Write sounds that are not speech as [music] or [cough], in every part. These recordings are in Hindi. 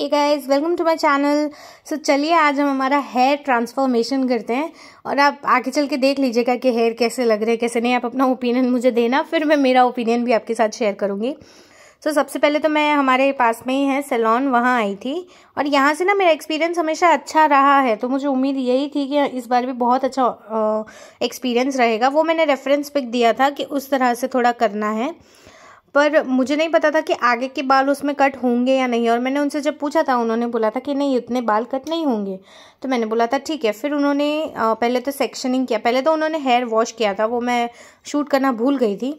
hey guys welcome to my channel so चलिए आज हम हमारा हेयर ट्रांसफॉर्मेशन करते हैं और आप आगे चल के देख लीजिएगा कि हेयर कैसे लग रहे हैं कैसे नहीं आप अपना ओपिनियन मुझे देना फिर मैं मेरा ओपिनियन भी आपके साथ शेयर करूँगी सो so, सबसे पहले तो मैं हमारे पास में ही है सैलॉन वहाँ आई थी और यहाँ से ना मेरा एक्सपीरियंस हमेशा अच्छा रहा है तो मुझे उम्मीद यही थी कि इस बार भी बहुत अच्छा एक्सपीरियंस रहेगा वो मैंने रेफरेंस पिक दिया था कि उस तरह से थोड़ा करना है पर मुझे नहीं पता था कि आगे के बाल उसमें कट होंगे या नहीं और मैंने उनसे जब पूछा था उन्होंने बोला था कि नहीं इतने बाल कट नहीं होंगे तो मैंने बोला था ठीक है फिर उन्होंने पहले तो सेक्शनिंग किया पहले तो उन्होंने हेयर वॉश किया था वो मैं शूट करना भूल गई थी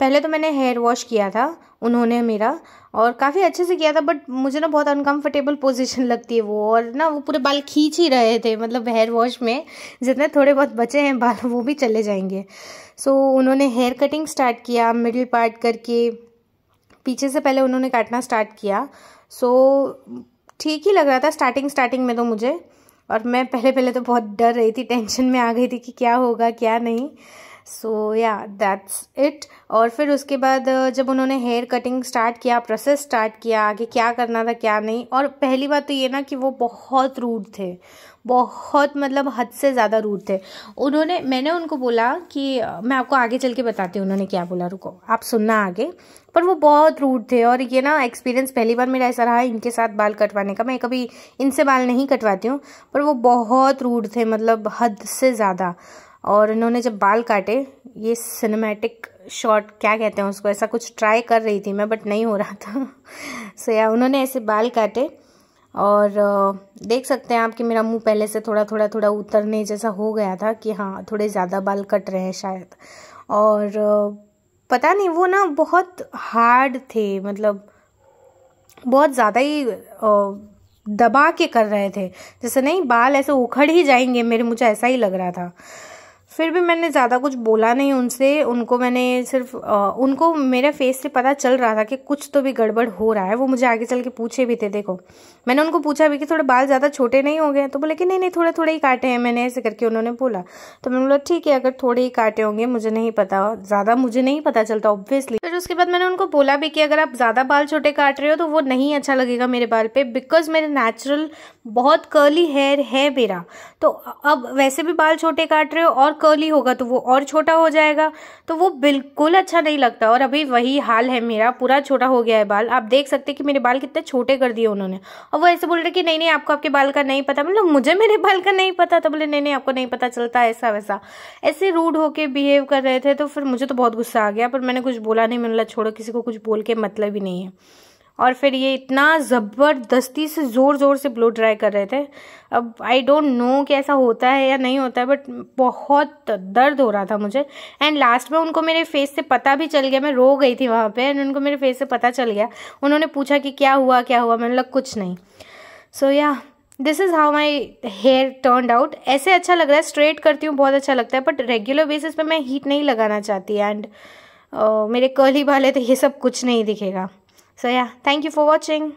पहले तो मैंने हेयर वॉश किया था उन्होंने मेरा और काफ़ी अच्छे से किया था बट मुझे ना बहुत अनकंफर्टेबल पोजीशन [laughs] लगती है वो और ना वो पूरे बाल खींच ही रहे थे मतलब हेयर वॉश में जितने थोड़े बहुत बचे हैं बाल वो भी चले जाएंगे सो so, उन्होंने हेयर कटिंग स्टार्ट किया मिडिल पार्ट करके पीछे से पहले उन्होंने काटना स्टार्ट किया सो so, ठीक ही लग रहा था स्टार्टिंग स्टार्टिंग में तो मुझे और मैं पहले पहले तो बहुत डर रही थी टेंशन में आ गई थी कि क्या होगा क्या नहीं सो या दैट्स इट और फिर उसके बाद जब उन्होंने हेयर कटिंग स्टार्ट किया प्रोसेस स्टार्ट किया आगे क्या करना था क्या नहीं और पहली बात तो ये ना कि वो बहुत रूड थे बहुत मतलब हद से ज़्यादा रूड थे उन्होंने मैंने उनको बोला कि मैं आपको आगे चल के बताती हूँ उन्होंने क्या बोला रुको आप सुनना आगे पर वो बहुत रूड थे और ये ना एक्सपीरियंस पहली बार मेरा ऐसा रहा इनके साथ बाल कटवाने का मैं कभी इनसे बाल नहीं कटवाती हूँ पर वो बहुत रूड थे मतलब हद से ज़्यादा और इन्होंने जब बाल काटे ये सिनेमैटिक शॉट क्या कहते हैं उसको ऐसा कुछ ट्राई कर रही थी मैं बट नहीं हो रहा था सो [laughs] या उन्होंने ऐसे बाल काटे और देख सकते हैं आप कि मेरा मुंह पहले से थोड़ा थोड़ा थोड़ा उतरने जैसा हो गया था कि हाँ थोड़े ज़्यादा बाल कट रहे हैं शायद और पता नहीं वो ना बहुत हार्ड थे मतलब बहुत ज़्यादा ही दबा के कर रहे थे जैसे नहीं बाल ऐसे उखड़ ही जाएंगे मेरे मुझे ऐसा ही लग रहा था फिर भी मैंने ज़्यादा कुछ बोला नहीं उनसे उनको मैंने सिर्फ आ, उनको मेरे फेस से पता चल रहा था कि कुछ तो भी गड़बड़ हो रहा है वो मुझे आगे चल के पूछे भी थे देखो मैंने उनको पूछा भी कि थोड़े बाल ज़्यादा छोटे नहीं हो गए तो बोले कि नहीं नहीं थोड़े थोड़े ही काटे हैं मैंने ऐसे करके उन्होंने बोला तो मैंने बोला ठीक है अगर थोड़े ही काटे होंगे मुझे नहीं पता ज़्यादा मुझे नहीं पता चलता ऑब्वियसली उसके बाद मैंने उनको बोला भी कि अगर आप ज़्यादा बाल छोटे काट रहे हो तो वो नहीं अच्छा लगेगा मेरे बाल पे बिकॉज मेरे नेचुरल बहुत कर्ली हेयर है मेरा तो अब वैसे भी बाल छोटे काट रहे हो और कर्ली होगा तो वो और छोटा हो जाएगा तो वो बिल्कुल अच्छा नहीं लगता और अभी वही हाल है मेरा पूरा छोटा हो गया है बाल आप देख सकते कि मेरे बाल कितने छोटे कर दिए उन्होंने और वो ऐसे बोल रहे कि नहीं नहीं आपको आपके बाल का नहीं पता मतलब मुझे मेरे बाल का नहीं पता तो बोले नहीं नहीं आपको नहीं पता चलता ऐसा वैसा ऐसे रूड होके बिहेव कर रहे थे तो फिर मुझे तो बहुत गुस्सा आ गया पर मैंने कुछ बोला नहीं मिला छोड़ो किसी को कुछ बोल के मतलब ही नहीं है और फिर ये इतना ज़बरदस्ती से ज़ोर ज़ोर से ब्लो ड्राई कर रहे थे अब आई डोंट नो कि ऐसा होता है या नहीं होता है बट बहुत दर्द हो रहा था मुझे एंड लास्ट में उनको मेरे फेस से पता भी चल गया मैं रो गई थी वहाँ पे एंड उनको मेरे फेस से पता चल गया उन्होंने पूछा कि क्या हुआ क्या हुआ मैंने लग कुछ नहीं so yeah this is how my hair turn out ऐसे अच्छा लग रहा है स्ट्रेट करती हूँ बहुत अच्छा लगता है बट रेगुलर बेसिस पर मैं हीट नहीं लगाना चाहती एंड मेरे कर्ली ही वाले तो ये सब कुछ नहीं दिखेगा सो या थैंक यू फॉर वॉचिंग